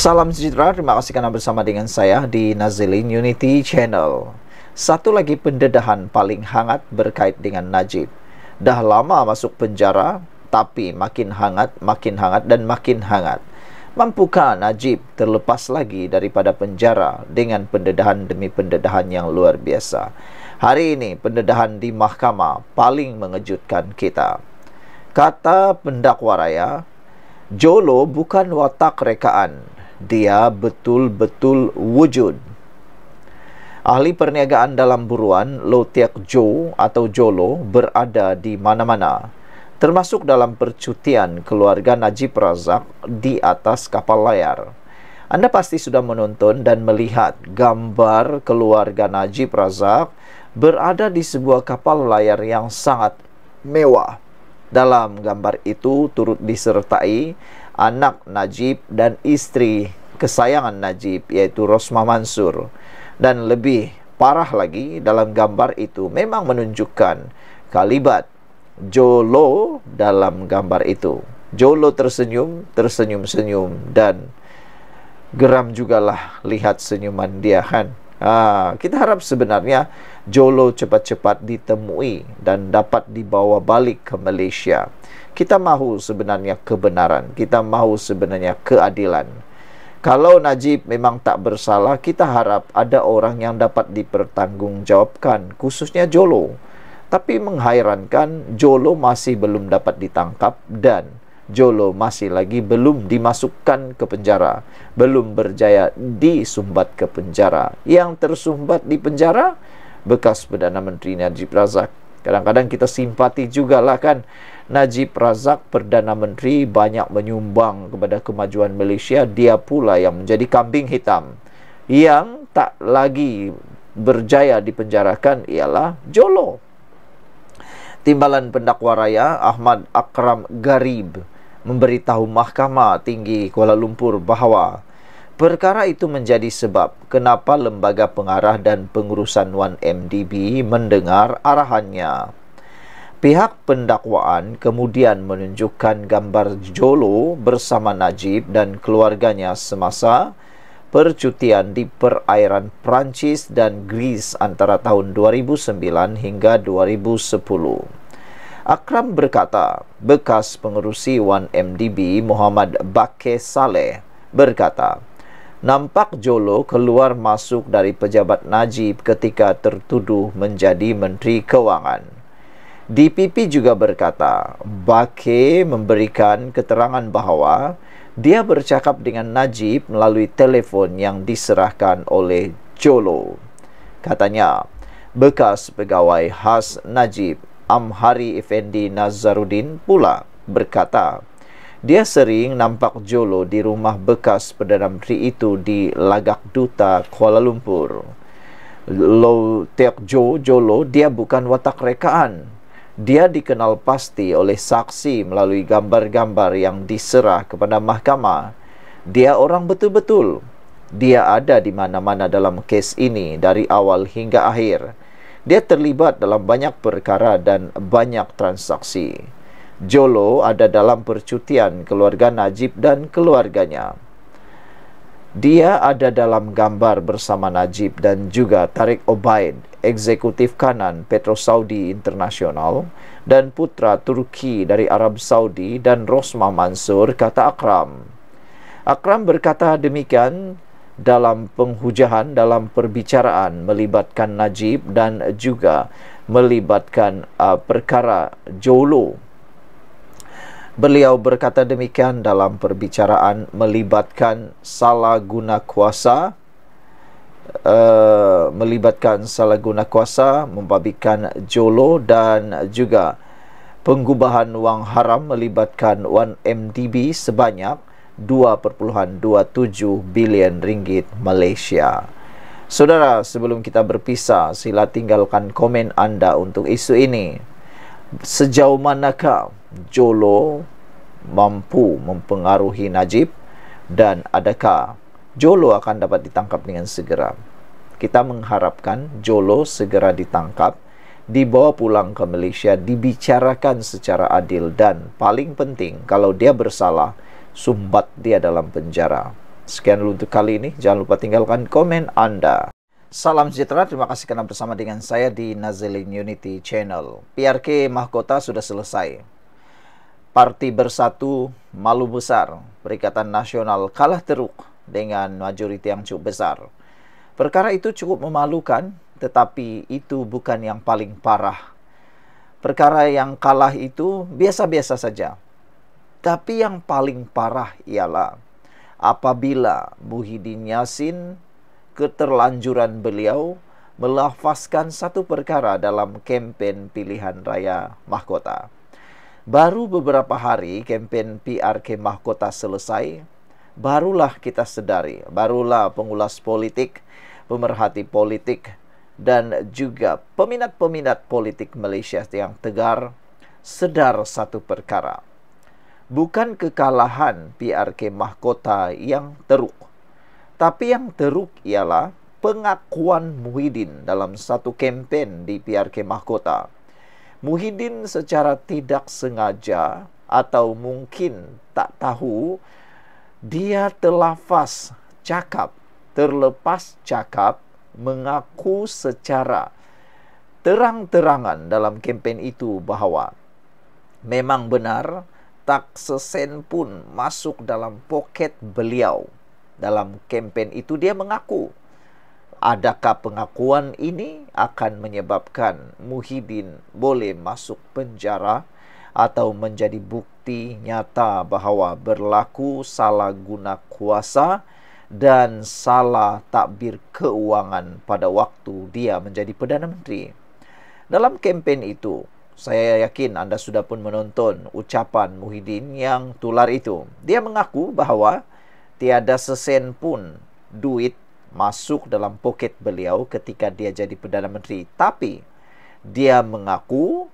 Salam sejahtera, terima kasih kerana bersama dengan saya di Nazilin Unity Channel. Satu lagi pendedahan paling hangat berkait dengan Najib. Dah lama masuk penjara, tapi makin hangat, makin hangat dan makin hangat. Mampukah Najib terlepas lagi daripada penjara dengan pendedahan demi pendedahan yang luar biasa? Hari ini pendedahan di mahkamah paling mengejutkan kita. Kata pendakwa raya, Jolo bukan watak rekaan, dia betul-betul wujud. Ahli perniagaan dalam buruan Lo Jo atau Jolo berada di mana-mana, termasuk dalam percutian keluarga Najib Razak di atas kapal layar. Anda pasti sudah menonton dan melihat gambar keluarga Najib Razak berada di sebuah kapal layar yang sangat mewah. Dalam gambar itu turut disertai anak Najib dan istri kesayangan Najib yaitu Rosma Mansur. Dan lebih parah lagi dalam gambar itu memang menunjukkan kalibat Jolo dalam gambar itu. Jolo tersenyum, tersenyum-senyum dan geram juga lah lihat senyuman dia kan. Ah, kita harap sebenarnya Jolo cepat-cepat ditemui dan dapat dibawa balik ke Malaysia kita mahu sebenarnya kebenaran kita mahu sebenarnya keadilan kalau Najib memang tak bersalah kita harap ada orang yang dapat dipertanggungjawabkan khususnya Jolo tapi menghairankan Jolo masih belum dapat ditangkap dan Jolo masih lagi belum dimasukkan ke penjara belum berjaya disumbat ke penjara yang tersumbat di penjara bekas Perdana Menteri Najib Razak kadang-kadang kita simpati jugalah kan Najib Razak Perdana Menteri banyak menyumbang kepada kemajuan Malaysia dia pula yang menjadi kambing hitam yang tak lagi berjaya dipenjarakan ialah Jolo Timbalan pendakwa raya Ahmad Akram Garib memberitahu Mahkamah Tinggi Kuala Lumpur bahawa perkara itu menjadi sebab kenapa Lembaga Pengarah dan Pengurusan 1MDB mendengar arahannya pihak pendakwaan kemudian menunjukkan gambar Jolo bersama Najib dan keluarganya semasa percutian di perairan Perancis dan Greece antara tahun 2009 hingga 2010. Akram berkata, bekas pengerusi 1MDB Muhammad Bakke Saleh berkata, nampak Jolo keluar masuk dari pejabat Najib ketika tertuduh menjadi Menteri Kewangan. DPP juga berkata, Bake memberikan keterangan bahawa dia bercakap dengan Najib melalui telefon yang diserahkan oleh Jolo. Katanya, bekas pegawai khas Najib, Amhari Effendi Nazaruddin pula berkata, dia sering nampak Jolo di rumah bekas Perdana Menteri itu di Lagak Duta, Kuala Lumpur. Lo Tek Jo Jolo, dia bukan watak rekaan, dia dikenal pasti oleh saksi melalui gambar-gambar yang diserah kepada mahkamah. Dia orang betul-betul. Dia ada di mana-mana dalam kes ini dari awal hingga akhir. Dia terlibat dalam banyak perkara dan banyak transaksi. Jolo ada dalam percutian keluarga Najib dan keluarganya. Dia ada dalam gambar bersama Najib dan juga Tarik Obaid, eksekutif kanan Petro Saudi Internasional dan putra Turki dari Arab Saudi dan Rosma Mansur, kata Akram. Akram berkata demikian dalam penghujahan dalam perbicaraan melibatkan Najib dan juga melibatkan uh, perkara Jolo. Beliau berkata demikian dalam perbicaraan melibatkan salah guna kuasa, uh, melibatkan salah guna kuasa, membabikan jolo dan juga pengubahan wang haram melibatkan 1MDB sebanyak 2.27 bilion ringgit Malaysia. Saudara, sebelum kita berpisah, sila tinggalkan komen anda untuk isu ini. Sejauh manakah jolo mampu mempengaruhi Najib dan adakah Jolo akan dapat ditangkap dengan segera? Kita mengharapkan Jolo segera ditangkap, dibawa pulang ke Malaysia, dibicarakan secara adil dan paling penting kalau dia bersalah, sumbat dia dalam penjara. Sekian dulu untuk kali ini, jangan lupa tinggalkan komen Anda. Salam sejahtera, terima kasih kerana bersama dengan saya di Nazilin Unity Channel. PRK Mahkota sudah selesai. Parti Bersatu malu besar, Perikatan Nasional kalah teruk dengan majoriti yang cukup besar. Perkara itu cukup memalukan, tetapi itu bukan yang paling parah. Perkara yang kalah itu biasa-biasa saja. Tapi yang paling parah ialah apabila Muhyiddin Yassin keterlanjuran beliau melafazkan satu perkara dalam kempen pilihan raya mahkota. Baru beberapa hari kempen PR Kemah Kota selesai, barulah kita sedari, barulah pengulas politik, pemerhati politik dan juga peminat-peminat politik Malaysia yang tegar sedar satu perkara. Bukan kekalahan PRK Mahkota yang teruk. Tapi yang teruk ialah pengakuan Muhyiddin dalam satu kempen di PRK Mahkota. Muhyiddin secara tidak sengaja atau mungkin tak tahu dia terlafaz cakap terlepas cakap mengaku secara terang-terangan dalam kempen itu bahawa memang benar tak sesen pun masuk dalam poket beliau dalam kempen itu dia mengaku adakah pengakuan ini akan menyebabkan Muhyiddin boleh masuk penjara atau menjadi bukti nyata bahawa berlaku salah guna kuasa dan salah takbir keuangan pada waktu dia menjadi Perdana Menteri. Dalam kempen itu, saya yakin anda sudah pun menonton ucapan Muhyiddin yang tular itu. Dia mengaku bahawa tiada sesen pun duit masuk dalam poket beliau ketika dia jadi Perdana Menteri. Tapi dia mengaku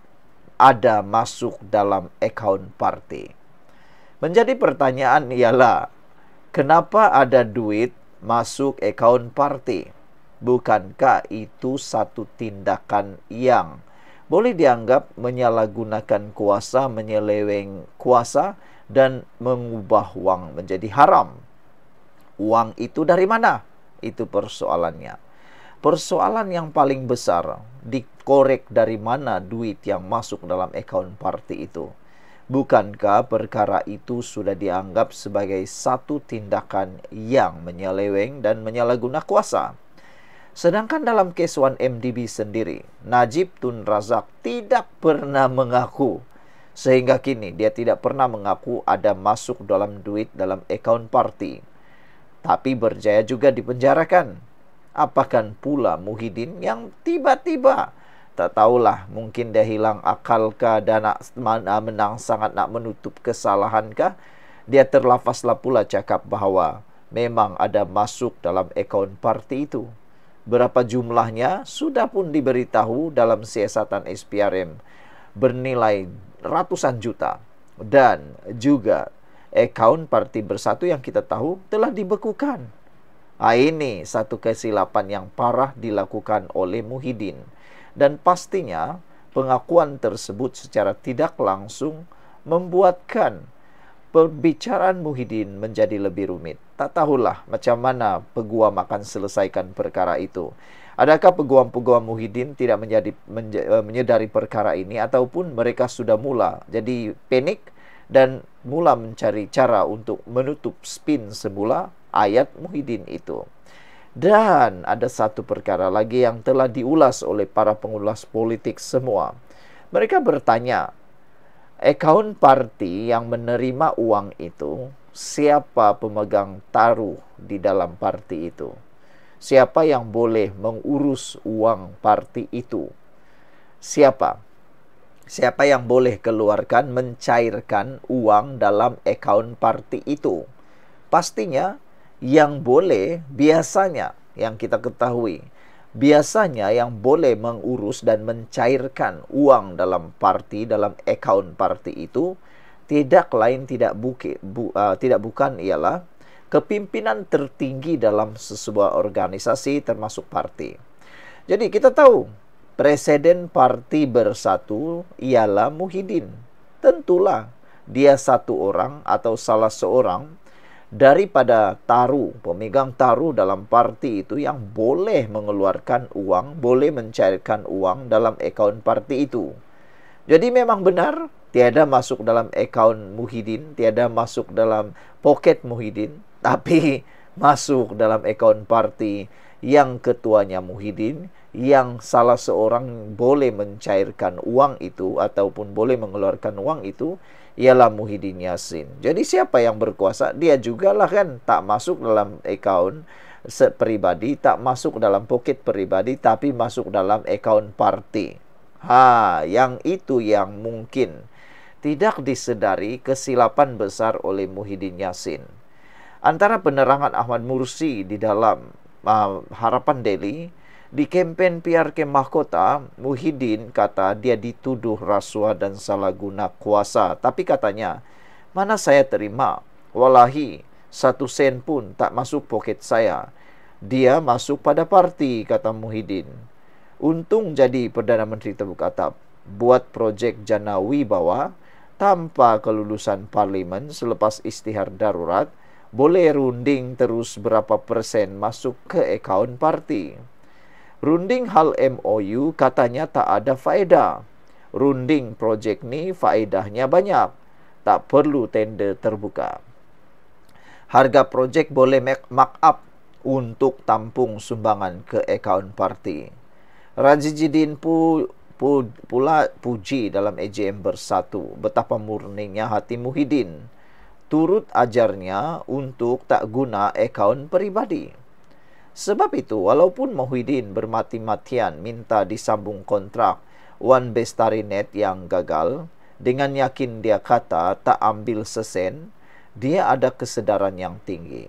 ada masuk dalam akaun parti. Menjadi pertanyaan ialah kenapa ada duit masuk akaun parti? Bukankah itu satu tindakan yang boleh dianggap menyalahgunakan kuasa, menyeleweng kuasa dan mengubah wang menjadi haram? Uang itu dari mana? Itu persoalannya. Persoalan yang paling besar dikorek dari mana duit yang masuk dalam akaun parti itu. Bukankah perkara itu sudah dianggap sebagai satu tindakan yang menyeleweng dan menyalahguna kuasa? Sedangkan dalam kes 1MDB sendiri, Najib Tun Razak tidak pernah mengaku. Sehingga kini dia tidak pernah mengaku ada masuk dalam duit dalam akaun parti tapi berjaya juga dipenjarakan. Apakan pula Muhyiddin yang tiba-tiba tak tahulah mungkin dia hilang akalkah, ke dan nak menang sangat nak menutup kesalahankah ke dia terlafaslah pula cakap bahawa memang ada masuk dalam akaun parti itu. Berapa jumlahnya sudah pun diberitahu dalam siasatan SPRM bernilai ratusan juta dan juga akaun parti bersatu yang kita tahu telah dibekukan. Ah ini satu kesilapan yang parah dilakukan oleh Muhyiddin dan pastinya pengakuan tersebut secara tidak langsung membuatkan perbicaraan Muhyiddin menjadi lebih rumit. Tak tahulah macam mana peguam akan selesaikan perkara itu. Adakah peguam-peguam Muhyiddin tidak menjadi eh, menyedari perkara ini ataupun mereka sudah mula jadi panik dan mula mencari cara untuk menutup spin semula ayat Muhyiddin itu. Dan ada satu perkara lagi yang telah diulas oleh para pengulas politik semua. Mereka bertanya, akaun parti yang menerima uang itu, siapa pemegang taruh di dalam parti itu? Siapa yang boleh mengurus uang parti itu? Siapa? Siapa? siapa yang boleh keluarkan mencairkan uang dalam akaun parti itu pastinya yang boleh biasanya yang kita ketahui biasanya yang boleh mengurus dan mencairkan uang dalam parti dalam akaun parti itu tidak lain tidak buki, bu, uh, tidak bukan ialah kepimpinan tertinggi dalam sebuah organisasi termasuk parti jadi kita tahu Presiden parti bersatu ialah Muhyiddin. Tentulah dia satu orang atau salah seorang daripada taru, pemegang taru dalam parti itu yang boleh mengeluarkan uang, boleh mencairkan uang dalam akaun parti itu. Jadi memang benar, tiada masuk dalam akaun Muhyiddin, tiada masuk dalam poket Muhyiddin, tapi masuk dalam akaun parti yang ketuanya Muhyiddin, yang salah seorang boleh mencairkan uang itu ataupun boleh mengeluarkan uang itu ialah Muhyiddin Yassin. Jadi siapa yang berkuasa dia juga lah kan tak masuk dalam akaun pribadi, tak masuk dalam poket pribadi tapi masuk dalam akaun parti. Ha, yang itu yang mungkin tidak disedari kesilapan besar oleh Muhyiddin Yassin. Antara penerangan Ahmad Mursi di dalam uh, harapan Delhi di kempen PRK Mahkota, Muhyiddin kata dia dituduh rasuah dan salah guna kuasa. Tapi katanya, mana saya terima? Walahi, satu sen pun tak masuk poket saya. Dia masuk pada parti, kata Muhyiddin. Untung jadi Perdana Menteri Tebuk Atap. Buat projek Jana Wibawa, tanpa kelulusan parlimen selepas istihar darurat, boleh runding terus berapa persen masuk ke akaun parti. Runding hal MOU katanya tak ada faedah. Runding projek ni faedahnya banyak. Tak perlu tender terbuka. Harga projek boleh mark up untuk tampung sumbangan ke akaun parti. Rajidin pu, pu, pula puji dalam AGM bersatu betapa murninya hati Muhyiddin. Turut ajarnya untuk tak guna akaun peribadi. Sebab itu, walaupun Mohidin bermati-matian minta disambung kontrak Wan Bestari Net yang gagal, dengan yakin dia kata tak ambil sesen, dia ada kesedaran yang tinggi.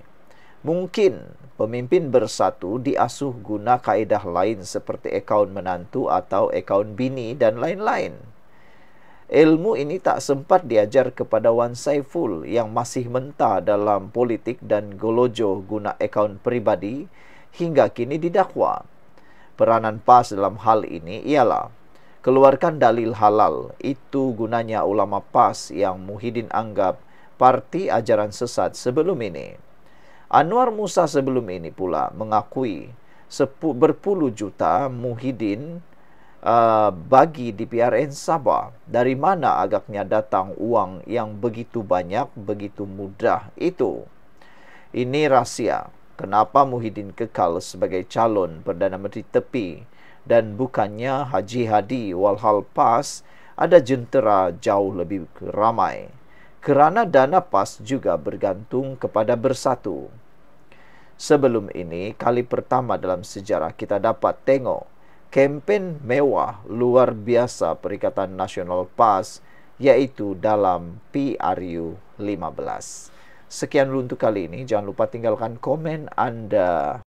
Mungkin pemimpin bersatu diasuh guna kaedah lain seperti akaun menantu atau akaun bini dan lain-lain. Ilmu ini tak sempat diajar kepada Wan Saiful yang masih mentah dalam politik dan golojo guna akaun peribadi hingga kini didakwa. Peranan PAS dalam hal ini ialah keluarkan dalil halal. Itu gunanya ulama PAS yang Muhyiddin anggap parti ajaran sesat sebelum ini. Anwar Musa sebelum ini pula mengakui berpuluh juta Muhyiddin uh, bagi di PRN Sabah. Dari mana agaknya datang uang yang begitu banyak, begitu mudah itu? Ini rahsia kenapa Muhyiddin kekal sebagai calon Perdana Menteri tepi dan bukannya Haji Hadi walhal PAS ada jentera jauh lebih ramai kerana dana PAS juga bergantung kepada bersatu. Sebelum ini, kali pertama dalam sejarah kita dapat tengok kempen mewah luar biasa Perikatan Nasional PAS yaitu dalam PRU 15. Sekian dulu untuk kali ini. Jangan lupa tinggalkan komen Anda.